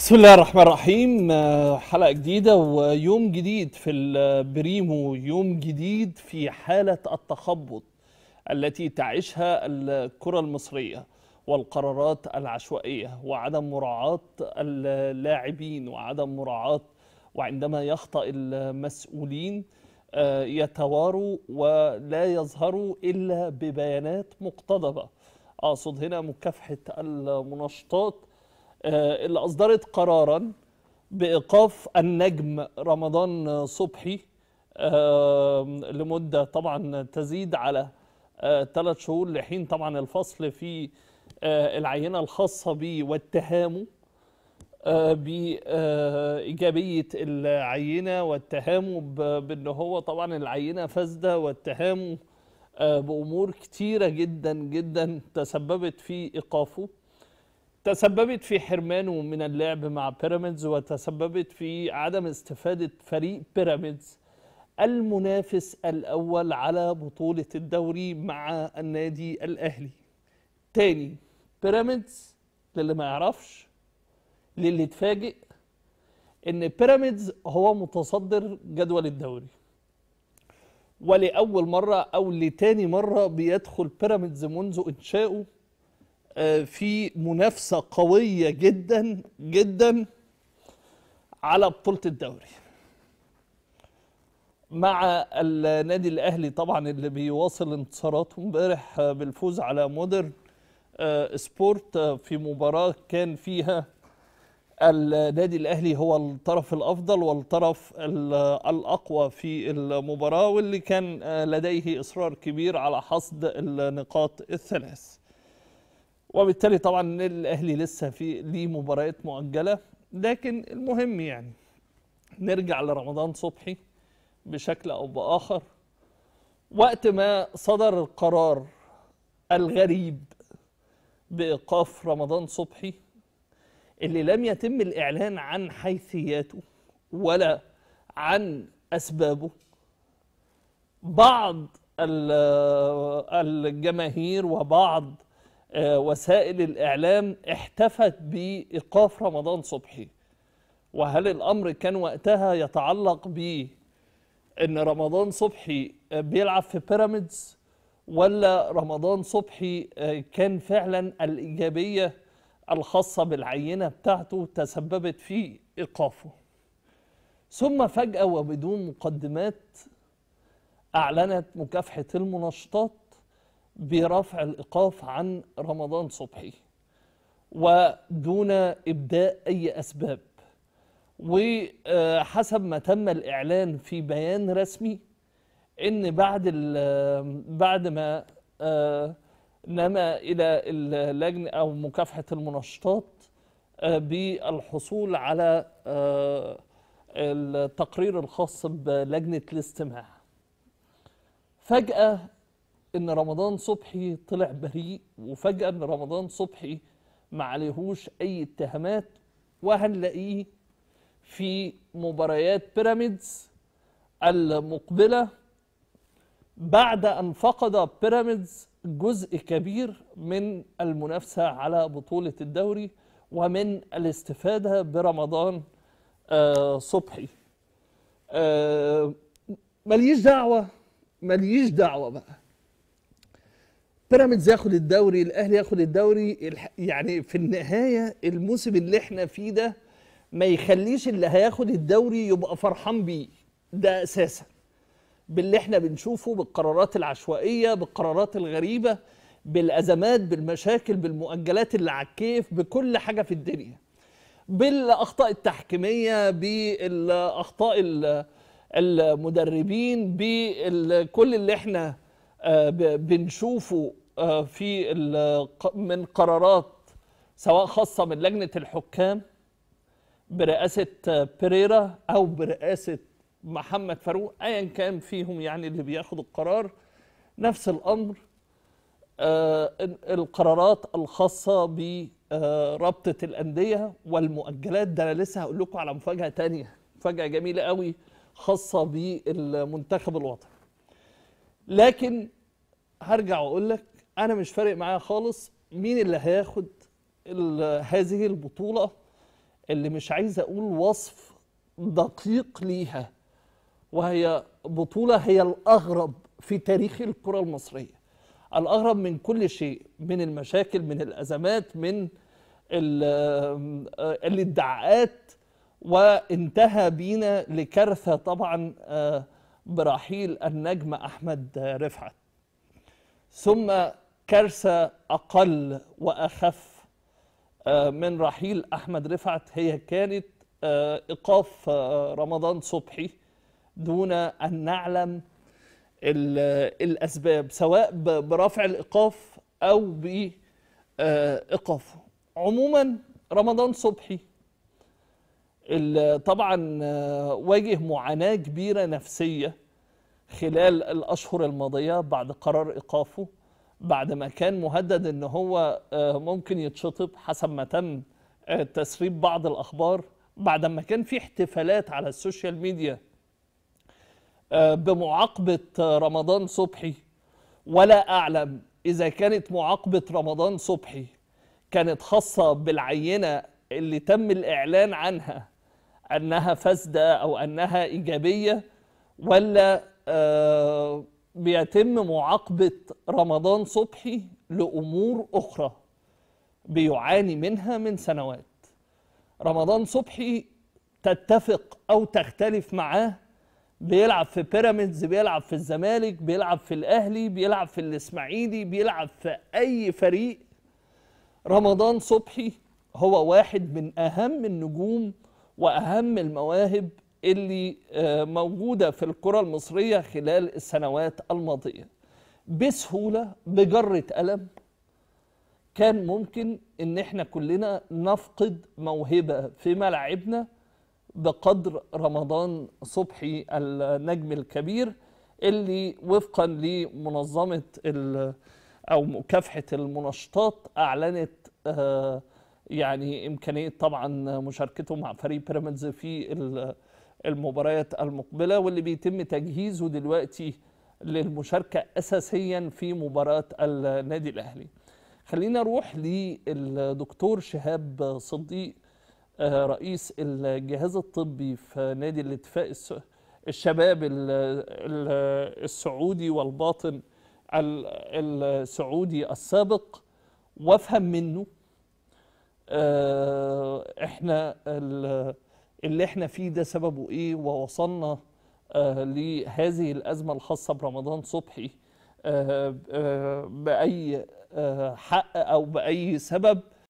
بسم الله الرحمن الرحيم آه، حلقة جديدة ويوم جديد في البريمو يوم جديد في حالة التخبط التي تعيشها الكرة المصرية والقرارات العشوائية وعدم مراعاة اللاعبين وعدم مراعاة وعندما يخطأ المسؤولين آه، يتواروا ولا يظهروا إلا ببيانات مقتضبة أقصد هنا مكافحة المنشطات آه، اللي أصدرت قرارا بإيقاف النجم رمضان صبحي آه، لمدة طبعا تزيد على ثلاث آه، شهور لحين طبعا الفصل في العينة الخاصة به واتهامه بإيجابية العينة واتهامه بأن هو طبعا العينة فاسدة واتهامه بأمور كتيرة جدا جدا تسببت في إيقافه تسببت في حرمانه من اللعب مع بيراميدز وتسببت في عدم استفادة فريق بيراميدز المنافس الأول على بطولة الدوري مع النادي الأهلي تاني بيراميدز للي ما يعرفش للي اتفاجئ ان بيراميدز هو متصدر جدول الدوري ولأول مرة أو لتاني مرة بيدخل بيراميدز منذ إنشاؤه آه، في منافسه قويه جدا جدا على بطوله الدوري مع النادي الاهلي طبعا اللي بيواصل انتصاراته امبارح آه، بالفوز على مودرن آه، سبورت في مباراه كان فيها النادي الاهلي هو الطرف الافضل والطرف الاقوى في المباراه واللي كان لديه اصرار كبير على حصد النقاط الثلاث وبالتالي طبعا الاهلي لسه في ليه مباريات مؤجله لكن المهم يعني نرجع لرمضان صبحي بشكل او باخر وقت ما صدر القرار الغريب بايقاف رمضان صبحي اللي لم يتم الاعلان عن حيثياته ولا عن اسبابه بعض الجماهير وبعض آه، وسائل الإعلام احتفت بإيقاف رمضان صبحي وهل الأمر كان وقتها يتعلق ب أن رمضان صبحي آه، بيلعب في بيراميدز ولا رمضان صبحي آه، كان فعلا الإيجابية الخاصة بالعينة بتاعته تسببت في إيقافه ثم فجأة وبدون مقدمات أعلنت مكافحة المنشطات برفع الإيقاف عن رمضان صبحي ودون إبداء أي أسباب وحسب ما تم الإعلان في بيان رسمي إن بعد بعد ما آه، نما إلى اللجنة أو مكافحة المنشطات آه، بالحصول على آه، التقرير الخاص بلجنة الاستماع فجأة ان رمضان صبحي طلع بريء وفجاه ان رمضان صبحي ما عليهوش اي اتهامات وهنلاقيه في مباريات بيراميدز المقبله بعد ان فقد بيراميدز جزء كبير من المنافسه على بطوله الدوري ومن الاستفاده برمضان آه، صبحي آه، ماليش دعوه ماليش دعوه بقى بيراميدز ياخد الدوري الاهلي ياخد الدوري يعني في النهايه الموسم اللي احنا فيه ده ما يخليش اللي هياخد الدوري يبقى فرحان بيه ده اساسا باللي احنا بنشوفه بالقرارات العشوائيه بالقرارات الغريبه بالازمات بالمشاكل بالمؤجلات اللي على الكيف بكل حاجه في الدنيا بالاخطاء التحكيميه بالاخطاء المدربين بكل اللي احنا آه، بنشوفه آه، في من قرارات سواء خاصة من لجنة الحكام برئاسة بيريرا أو برئاسة محمد فاروق أيا كان فيهم يعني اللي بياخد القرار نفس الأمر آه، القرارات الخاصة بربطة الأندية والمؤجلات ده أنا لسه هقول لكم على مفاجأة تانية مفاجأة جميلة قوي خاصة بالمنتخب الوطني لكن هرجع وأقول لك انا مش فارق معايا خالص مين اللي هياخد هذه البطوله اللي مش عايز اقول وصف دقيق ليها وهي بطوله هي الاغرب في تاريخ الكره المصريه الاغرب من كل شيء من المشاكل من الازمات من آه، الادعاءات وانتهى بينا لكارثه طبعا آه، برحيل النجم احمد رفعت ثم كارثه اقل واخف آه، من رحيل احمد رفعت هي كانت آه، ايقاف آه، رمضان صبحي دون ان نعلم الاسباب سواء برفع الايقاف او بايقافه عموما رمضان صبحي طبعا واجه معاناه كبيره نفسيه خلال الاشهر الماضيه بعد قرار ايقافه بعد ما كان مهدد ان هو آه، ممكن يتشطب حسب ما تم آه، تسريب بعض الاخبار بعد ما كان في احتفالات على السوشيال ميديا آه، بمعاقبه رمضان صبحي ولا اعلم اذا كانت معاقبه رمضان صبحي كانت خاصه بالعينه اللي تم الاعلان عنها انها فاسده او انها ايجابيه ولا بيتم معاقبة رمضان صبحي لأمور أخرى بيعاني منها من سنوات رمضان صبحي تتفق أو تختلف معاه بيلعب في بيراميدز بيلعب في الزمالك بيلعب في الأهلي بيلعب في الإسماعيلي بيلعب في أي فريق رمضان صبحي هو واحد من أهم النجوم وأهم المواهب اللي آه، موجودة في الكرة المصرية خلال السنوات الماضية بسهولة بجرة قلم كان ممكن ان احنا كلنا نفقد موهبة في ملاعبنا بقدر رمضان صبحي النجم الكبير اللي وفقا لمنظمة أو مكافحة المنشطات أعلنت آه، يعني إمكانية طبعا مشاركته مع فريق بيراميدز في المباريات المقبله واللي بيتم تجهيزه دلوقتي للمشاركه اساسيا في مباراه النادي الاهلي. خلينا نروح للدكتور شهاب صديق آه، رئيس الجهاز الطبي في نادي الاتفاق الشباب السعودي والباطن السعودي السابق وافهم منه آه، احنا اللي احنا فيه ده سببه ايه ووصلنا آه لهذه الأزمة الخاصة برمضان صبحي آه آه بأي آه، حق أو بأي سبب